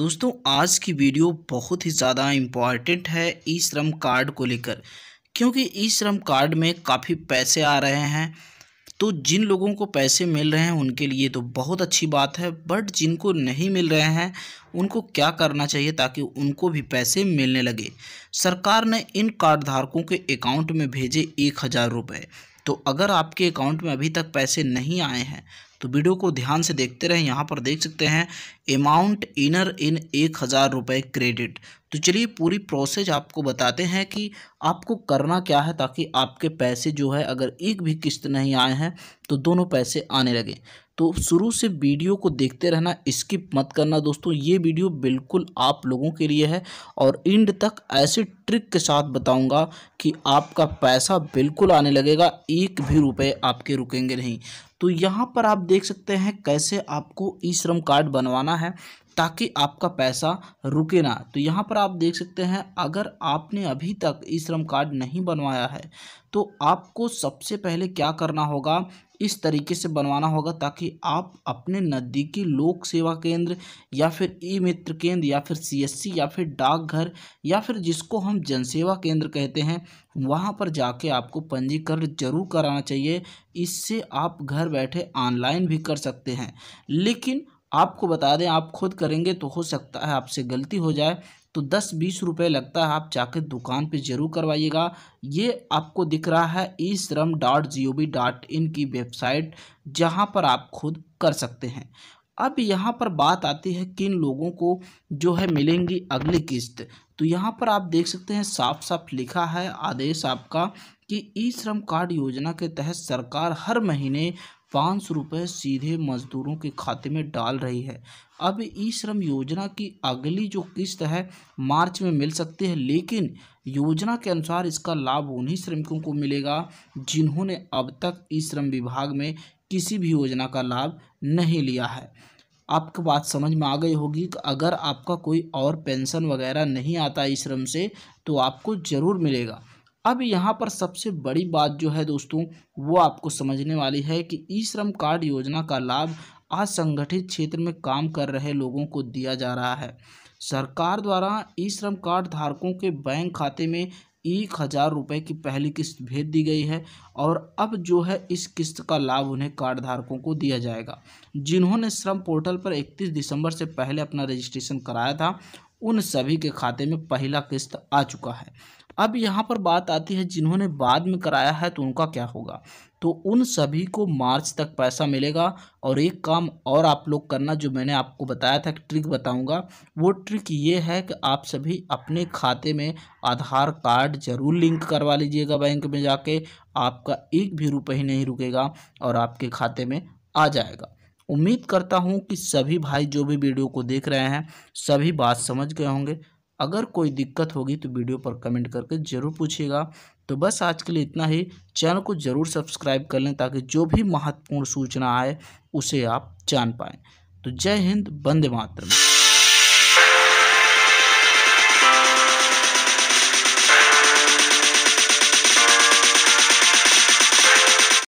दोस्तों आज की वीडियो बहुत ही ज़्यादा इम्पॉर्टेंट है ई श्रम कार्ड को लेकर क्योंकि ई श्रम कार्ड में काफ़ी पैसे आ रहे हैं तो जिन लोगों को पैसे मिल रहे हैं उनके लिए तो बहुत अच्छी बात है बट जिनको नहीं मिल रहे हैं उनको क्या करना चाहिए ताकि उनको भी पैसे मिलने लगे सरकार ने इन कार्ड धारकों के अकाउंट में भेजे एक हज़ार रुपये तो अगर आपके अकाउंट में अभी तक पैसे नहीं आए हैं तो वीडियो को ध्यान से देखते रहें यहाँ पर देख सकते हैं अमाउंट इनर इन एक हज़ार रुपये क्रेडिट तो चलिए पूरी प्रोसेस आपको बताते हैं कि आपको करना क्या है ताकि आपके पैसे जो है अगर एक भी किस्त नहीं आए हैं तो दोनों पैसे आने लगें तो शुरू से वीडियो को देखते रहना स्किप मत करना दोस्तों ये वीडियो बिल्कुल आप लोगों के लिए है और इंड तक ऐसे ट्रिक के साथ बताऊंगा कि आपका पैसा बिल्कुल आने लगेगा एक भी रुपए आपके रुकेंगे नहीं तो यहाँ पर आप देख सकते हैं कैसे आपको ई श्रम कार्ड बनवाना है ताकि आपका पैसा रुके ना तो यहाँ पर आप देख सकते हैं अगर आपने अभी तक ई श्रम कार्ड नहीं बनवाया है तो आपको सबसे पहले क्या करना होगा इस तरीके से बनवाना होगा ताकि आप अपने नज़दीकी लोक सेवा केंद्र या फिर ई मित्र केंद्र या फिर सीएससी या फिर डाकघर या फिर जिसको हम जनसेवा केंद्र कहते हैं वहाँ पर जाके आपको पंजीकरण जरूर कराना चाहिए इससे आप घर बैठे ऑनलाइन भी कर सकते हैं लेकिन आपको बता दें आप खुद करेंगे तो हो सकता है आपसे गलती हो जाए तो दस बीस रुपये लगता है आप जाकर दुकान पे ज़रूर करवाइएगा ये आपको दिख रहा है E Shram dot G O V dot in की वेबसाइट जहाँ पर आप खुद कर सकते हैं अब यहाँ पर बात आती है किन लोगों को जो है मिलेंगी अगली किस्त तो यहाँ पर आप देख सकते हैं साफ साफ लिखा है आदेश आपका कि ई श्रम कार्ड योजना के तहत सरकार हर महीने पाँच सौ रुपये सीधे मजदूरों के खाते में डाल रही है अब ई श्रम योजना की अगली जो किस्त है मार्च में मिल सकती है लेकिन योजना के अनुसार इसका लाभ उन्हीं श्रमिकों को मिलेगा जिन्होंने अब तक ई श्रम विभाग में किसी भी योजना का लाभ नहीं लिया है आपको बात समझ में आ गई होगी कि अगर आपका कोई और पेंशन वगैरह नहीं आता ई श्रम से तो आपको ज़रूर मिलेगा अब यहाँ पर सबसे बड़ी बात जो है दोस्तों वो आपको समझने वाली है कि ई श्रम कार्ड योजना का लाभ असंगठित क्षेत्र में काम कर रहे लोगों को दिया जा रहा है सरकार द्वारा ई श्रम कार्ड धारकों के बैंक खाते में एक हज़ार रुपये की पहली किस्त भेज दी गई है और अब जो है इस किस्त का लाभ उन्हें कार्ड धारकों को दिया जाएगा जिन्होंने श्रम पोर्टल पर 31 दिसंबर से पहले अपना रजिस्ट्रेशन कराया था उन सभी के खाते में पहला किस्त आ चुका है अब यहाँ पर बात आती है जिन्होंने बाद में कराया है तो उनका क्या होगा तो उन सभी को मार्च तक पैसा मिलेगा और एक काम और आप लोग करना जो मैंने आपको बताया था ट्रिक बताऊंगा वो ट्रिक ये है कि आप सभी अपने खाते में आधार कार्ड जरूर लिंक करवा लीजिएगा बैंक में जाके आपका एक भी रुपये ही नहीं रुकेगा और आपके खाते में आ जाएगा उम्मीद करता हूँ कि सभी भाई जो भी वीडियो को देख रहे हैं सभी बात समझ गए होंगे अगर कोई दिक्कत होगी तो वीडियो पर कमेंट करके ज़रूर पूछिएगा तो बस आज के लिए इतना ही चैनल को ज़रूर सब्सक्राइब कर लें ताकि जो भी महत्वपूर्ण सूचना आए उसे आप जान पाएँ तो जय हिंद बंदे मातरम